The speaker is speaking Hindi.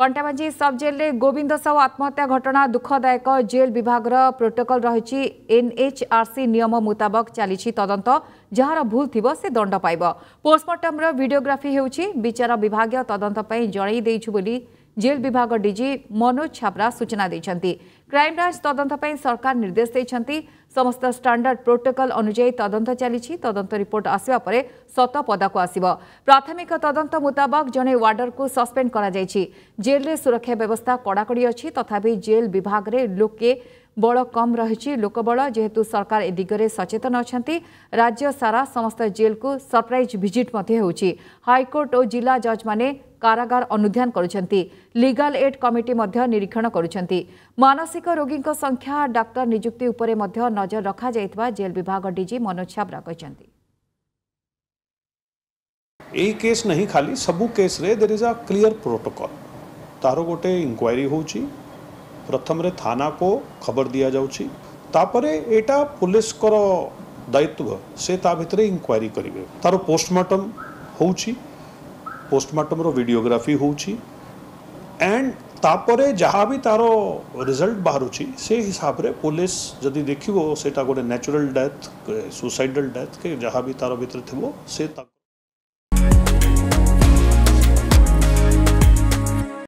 କଣ୍ଟାବାଞ୍ଜି ସବ୍ଜେଲ୍ରେ ଗୋବିନ୍ଦ ସାହୁ ଆତ୍ମହତ୍ୟା ଘଟଣା ଦୁଃଖଦାୟକ ଜେଲ୍ ବିଭାଗର ପ୍ରୋଟୋକଲ୍ ରହିଛି ଏନ୍ଏଚ୍ଆର୍ସି ନିୟମ ମୁତାବକ ଚାଲିଛି ତଦନ୍ତ ଯାହାର ଭୁଲ ଥିବ ସେ ଦଣ୍ଡ ପାଇବ ପୋଷ୍ଟମର୍ଟମ୍ର ଭିଡ଼ିଓଗ୍ରାଫି ହେଉଛି ବିଚାର ବିଭାଗୀୟ ତଦନ୍ତ ପାଇଁ ଜଣାଇ ଦେଇଛୁ ବୋଲି जेल विभाग डीजी मनोज छाब्रा सूचना ক্রাইমব্রাঞ্চ তদন্ত সরকার নির্দেশ দিয়েছেন সমস্ত স্টাণ্ডার্ড প্রোটোকল অনুযায়ী তদন্ত চালছে তদন্ত রিপোর্ট আসবা পরে সত পদাকু আসব প্রাথমিক তদন্ত মুতাবক জনে ওয়ার্ডরক সসপেন্ড করা জেলরে সুরক্ষা ব্যবস্থা কড়াকড়ি অথাপি জেল বিভাগে লোকে বল কম রয়েছে লোকবল যেহেতু সরকার এ দিগরে সচেতন অনেক রাজ্য সারা সমস্ত জেলকু সরপ্রাইজ ভিজিট হচ্ছে হাইকোর্ট ও জেলা জজ মানে কারাগার অনুধান করছেন লিগাল এড কমিটি নিরীক্ষণ করছেন মানসিক রোগী সংখ্যা ডাক্তার নিযুক্তি উপরে নজর রখা যাই জেল বিভাগ ডিজি মনোজ ছাবরা এই কেস নাহি খালি সবু কেস্রে there is a clear protocol তার গোটে ইনকোয়ারি হচ্ছে প্রথমে থানা কো খবর দিয়া যাচ্ছি তাপরে এটা পুলিশকর দায়িত্ব সে তা ভিতরে ইনকোয়ারি করবে তার পোস্টমর্টম হচ্ছে पोस्टमार्टम रिडियोग्राफी हो एंड तापर जहाँ भी तार रिजल्ट बाहर से हिसाब से पुलिस जदि देखा गोटे नेचुरल डेथ सुसाइडल डेथ के जहाँ भी तार भर थी से ता...